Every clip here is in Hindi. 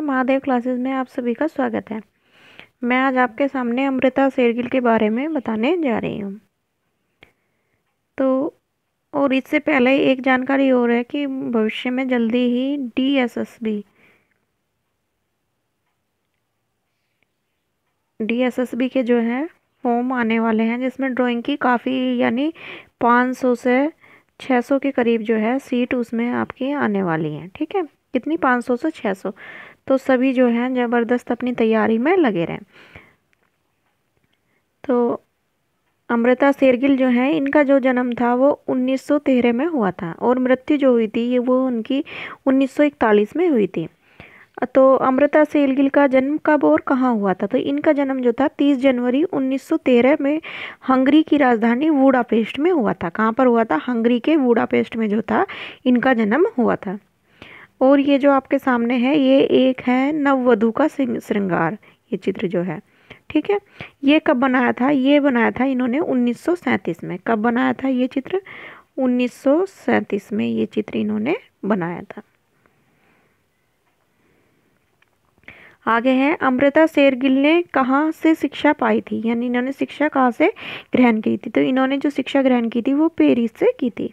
नमस्कार महादेव क्लासेस में आप सभी का स्वागत है मैं आज आपके सामने अमृता शेरगिल के बारे में बताने जा रही हूँ तो और इससे पहले एक जानकारी और है कि भविष्य में जल्दी ही D S S B D S S B के जो है फॉर्म आने वाले हैं जिसमें ड्राइंग की काफ़ी यानी पाँच सौ से छः सौ के करीब जो है सीट उसमें आपकी आने वाली है ठीक है कितनी पाँच सौ से छः सौ तो सभी जो हैं ज़बरदस्त अपनी तैयारी में लगे रहें तो अमृता शेरगिल जो है इनका जो जन्म था वो उन्नीस में हुआ था और मृत्यु जो हुई थी ये वो उनकी 1941 में हुई थी तो अमृता शेरगिल का जन्म कब और कहाँ हुआ था तो इनका जन्म जो था 30 जनवरी 1913 में हंगरी की राजधानी वूडापेस्ट में हुआ था कहाँ पर हुआ था हंगरी के वूडापेस्ट में जो था इनका जन्म हुआ था और ये जो आपके सामने है ये एक है नववधु का श्रृंगार ये चित्र जो है ठीक है ये कब बनाया था ये बनाया था इन्होंने 1937 में कब बनाया था ये चित्र 1937 में ये चित्र इन्होंने बनाया था आगे है अमृता शेरगिल ने कहाँ से शिक्षा पाई थी यानी इन्होंने शिक्षा कहाँ से ग्रहण की थी तो इन्होंने जो शिक्षा ग्रहण की थी वो पेरिस से की थी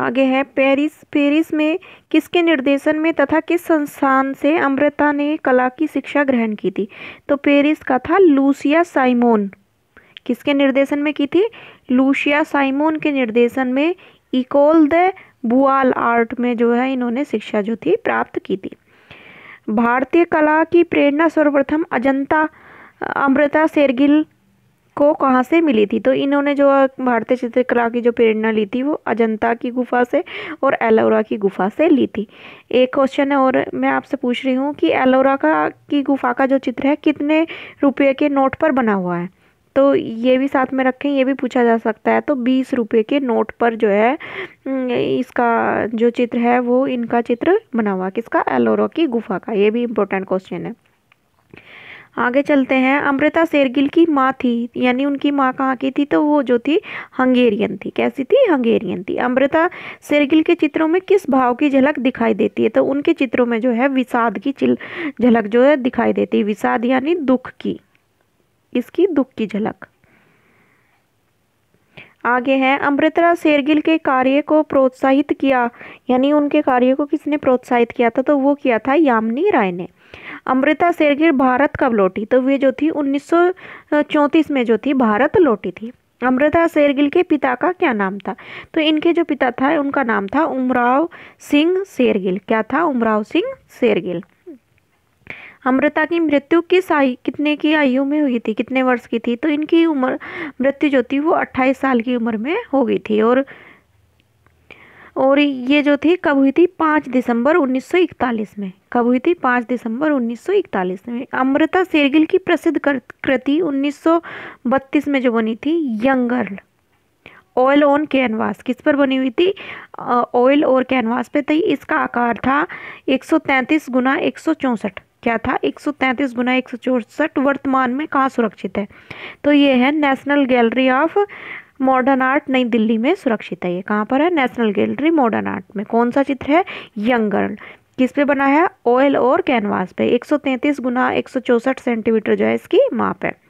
आगे है पेरिस पेरिस में किसके निर्देशन में तथा किस संस्थान से अमृता ने कला की शिक्षा ग्रहण की थी तो पेरिस का था लूसिया साइमोन किसके निर्देशन में की थी लूसिया साइमोन के निर्देशन में इकोल द बुआल आर्ट में जो है इन्होंने शिक्षा जो थी प्राप्त की थी भारतीय कला की प्रेरणा सर्वप्रथम अजंता अमृता शेरगिल को कहाँ से मिली थी तो इन्होंने जो भारतीय चित्रकला की जो प्रेरणा ली थी वो अजंता की गुफा से और एलोरा की गुफा से ली थी एक क्वेश्चन है और मैं आपसे पूछ रही हूँ कि एलोरा का की गुफा का जो चित्र है कितने रुपये के नोट पर बना हुआ है तो ये भी साथ में रखें ये भी पूछा जा सकता है तो बीस रुपये के नोट पर जो है इसका जो चित्र है वो इनका चित्र बना हुआ किसका एलोरा की गुफा का ये भी इम्पोर्टेंट क्वेश्चन है आगे चलते हैं अमृता शेरगिल की माँ थी यानी उनकी माँ कहाँ की थी तो वो जो थी हंगेरियन थी कैसी थी हंगेरियन थी अमृता शेरगिल के चित्रों में किस भाव की झलक दिखाई देती है तो उनके चित्रों में जो है विषाद की झलक जो है दिखाई देती है विषाद यानी दुख की इसकी दुख की झलक आगे हैं अमृता शेरगिल के कार्य को प्रोत्साहित किया यानी उनके कार्य को किसने प्रोत्साहित किया था तो वो किया था यामिनी राय ने अमृता शेरगिल भारत कब लौटी तो वे जो थी उन्नीस में जो थी भारत लौटी थी अमृता शेरगिल के पिता का क्या नाम था तो इनके जो पिता था उनका नाम था उमराव सिंह शेरगिल क्या था उमराव सिंह शेरगिल अमृता की मृत्यु किस आयु कितने की आयु में हुई थी कितने वर्ष की थी तो इनकी उम्र मृत्यु जो थी वो अट्ठाईस साल की उम्र में हो गई थी और और ये जो थी कब हुई थी पाँच दिसंबर 1941 में कब हुई थी पाँच दिसंबर 1941 में अमृता शेरगिल की प्रसिद्ध कृति 1932 में जो बनी थी young girl oil on canvas किस पर बनी हुई थी ऑयल और कैनवास पे थी इसका आकार था 133 गुना एक क्या था 133 गुना एक वर्तमान में कहाँ सुरक्षित है तो ये है National Gallery of Modern Art Nai Delhi में सुरक्षित है ये कहाँ पर है नेशनल गैलरी मॉडर्न आर्ट में कौन सा चित्र है यंग गर्ल किस पे बना है ऑयल और कैनवास पे 133 गुना एक सेंटीमीटर जो है इसकी माप है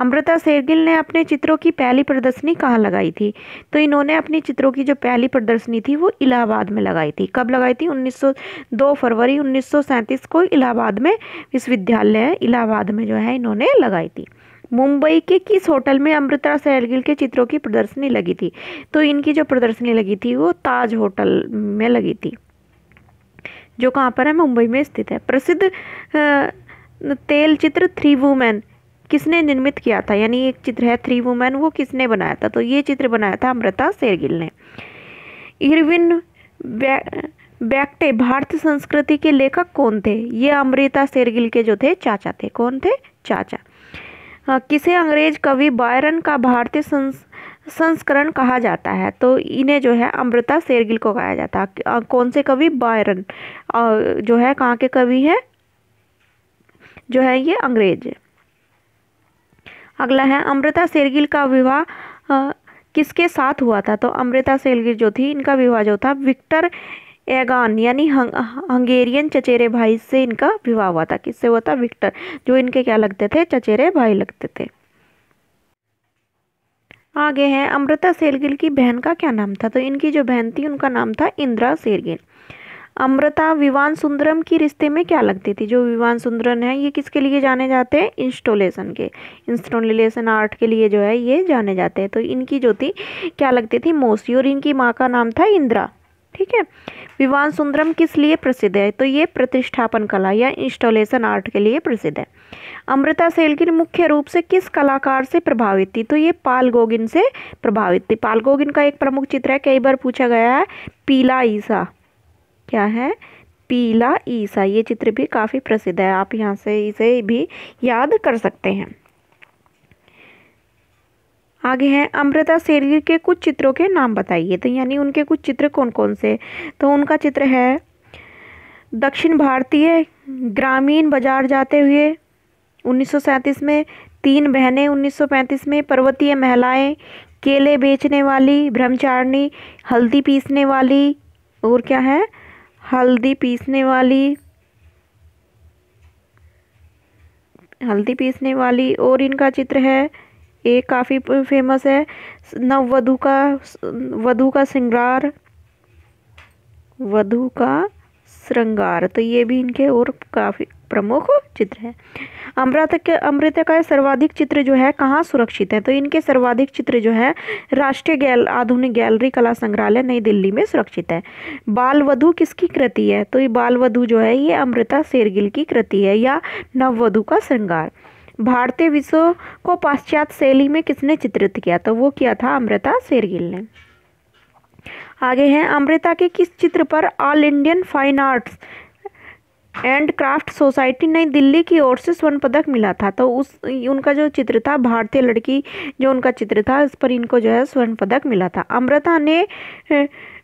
अमृता शेरगिल ने अपने चित्रों की पहली प्रदर्शनी कहाँ लगाई थी तो इन्होंने अपने चित्रों की जो पहली प्रदर्शनी थी वो इलाहाबाद में लगाई थी कब लगाई थी 1902 फरवरी 1937 को इलाहाबाद में विश्वविद्यालय इलाहाबाद में जो है इन्होंने लगाई थी मुंबई के किस होटल में अमृता सहलगिल के चित्रों की प्रदर्शनी लगी थी तो इनकी जो प्रदर्शनी लगी थी वो ताज होटल में लगी थी जो कहाँ पर है मुंबई में स्थित है प्रसिद्ध तेल चित्र थ्री वूमेन किसने निर्मित किया था यानी एक चित्र है थ्री वुमेन वो किसने बनाया था तो ये चित्र बनाया था अमृता शेरगिल ने इरविन बैक्टे भारतीय संस्कृति के लेखक कौन थे ये अमृता शेरगिल के जो थे चाचा थे कौन थे चाचा किसे अंग्रेज कवि बायरन का भारतीय संस्करण कहा जाता है तो इन्हें जो है अमृता शेरगिल को कहा जाता है कौन से कवि बायरन जो है कहाँ के कवि हैं जो है ये अंग्रेज अगला है अमृता शेरगिल का विवाह किसके साथ हुआ था तो अमृता शेरगिल जो थी इनका विवाह जो था विक्टर एगान यानी हंग, हंगेरियन चचेरे भाई से इनका विवाह हुआ था किससे हुआ था विक्टर जो इनके क्या लगते थे चचेरे भाई लगते थे आगे है अमृता सेरगिल की बहन का क्या नाम था तो इनकी जो बहन थी उनका नाम था इंदिरा शेरगिल अमृता विवान सुंदरम की रिश्ते में क्या लगती थी जो विवान सुंदरन है ये किसके लिए जाने जाते हैं इंस्टॉलेशन के इंस्टॉलेशन आर्ट के लिए जो है ये जाने जाते हैं तो इनकी जो थी क्या लगती थी मौसी और इनकी माँ का नाम था इंदिरा ठीक है विवान सुंदरम किस लिए प्रसिद्ध है तो ये प्रतिष्ठापन कला या इंस्टॉलेशन आर्ट के लिए प्रसिद्ध है अमृता सेलगिन मुख्य रूप से किस कलाकार से प्रभावित थी तो ये पाल गोगिन से प्रभावित थी पाल गोगिन का एक प्रमुख चित्र है कई बार पूछा गया है पीला ईसा क्या है पीला ईसा ये चित्र भी काफ़ी प्रसिद्ध है आप यहाँ से इसे भी याद कर सकते हैं आगे हैं अमृता शेरगिर के कुछ चित्रों के नाम बताइए तो यानी उनके कुछ चित्र कौन कौन से तो उनका चित्र है दक्षिण भारतीय ग्रामीण बाजार जाते हुए उन्नीस में तीन बहनें 1935 में पर्वतीय महिलाएं केले बेचने वाली ब्रह्मचारिणी हल्दी पीसने वाली और क्या है हल्दी पीसने वाली हल्दी पीसने वाली और इनका चित्र है ये काफ़ी फेमस है नववधु का वधु का श्रृंगार वधु का श्रृंगार तो ये भी इनके और काफ़ी प्रमुख चित्र हैं अमृत के अमृत का सर्वाधिक चित्र जो है कहाँ सुरक्षित है तो इनके सर्वाधिक चित्र जो है राष्ट्रीय गैल आधुनिक गैलरी कला संग्रहालय नई दिल्ली में सुरक्षित है बाल वधु किसकी कृति है तो ये बाल वधु जो है ये अमृता शेरगिल की कृति है या नववधु का श्रृंगार भारतीय विश्व को पाश्चात्य शैली में किसने चित्रित किया तो वो किया था अमृता शेरगिल ने आगे हैं अमृता के किस चित्र पर All Indian Fine Arts and Craft Society Nai Delhi की ओर से स्वर्ण पदक मिला था तो उस उनका जो चित्र था भारतीय लड़की जो उनका चित्र था उस पर इनको जो है स्वर्ण पदक मिला था अमृता ने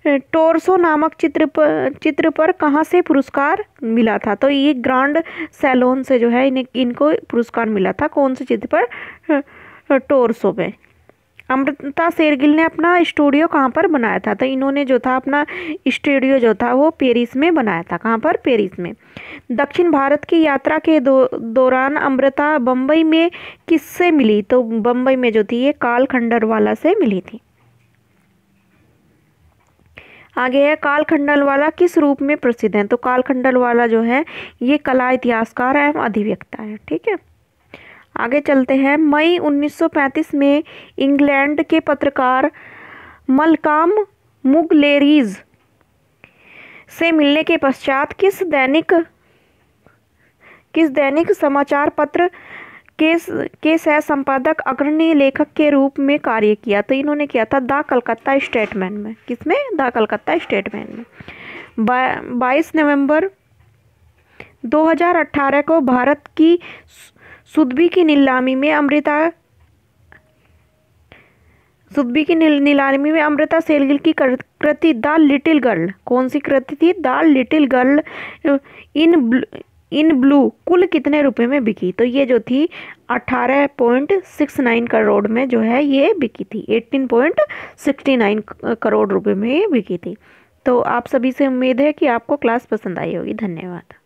टोरसो नामक चित्र पर चित्र पर कहाँ से पुरस्कार मिला था तो ये ग्रांड सैलोन से जो है इन्हें इनको पुरस्कार मिला था कौन से चित्र पर टोरसो में अमृता शेरगिल ने अपना स्टूडियो कहाँ पर बनाया था तो इन्होंने जो था अपना स्टूडियो जो था वो पेरिस में बनाया था कहाँ पर पेरिस में दक्षिण भारत की यात्रा के दो, दौरान अमृता बम्बई में किससे मिली तो बम्बई में जो थी ये काल वाला से मिली थी आगे है कालखंडल वाला किस रूप में प्रसिद्ध है तो कालखंडल वाला जो है ये कला इतिहासकार एवं अधिव्यक्ता है ठीक है आगे चलते हैं मई 1935 में इंग्लैंड के पत्रकार मलकाम मुगलेरीज से मिलने के पश्चात किस दैनिक किस दैनिक समाचार पत्र केस के सह संपादक अग्रणी लेखक के रूप में कार्य किया तो इन्होंने किया था द कलकत्ता स्टेटमैन में किसमें द कलकत्ता स्टेटमैन में बाईस नवंबर 2018 को भारत की सुदबी की नीलामी में अमृता सुदबी की नीलामी में अमृता सेलगिल की कृति द लिटिल गर्ल कौन सी कृति थी the little girl in in blue कुल कितने रुपए में बिकी तो ये जो थी 18.69 करोड़ में जो है ये बिकी थी 18.69 करोड़ रुपए में ये बिकी थी तो आप सभी से उम्मीद है कि आपको क्लास पसंद आई होगी धन्यवाद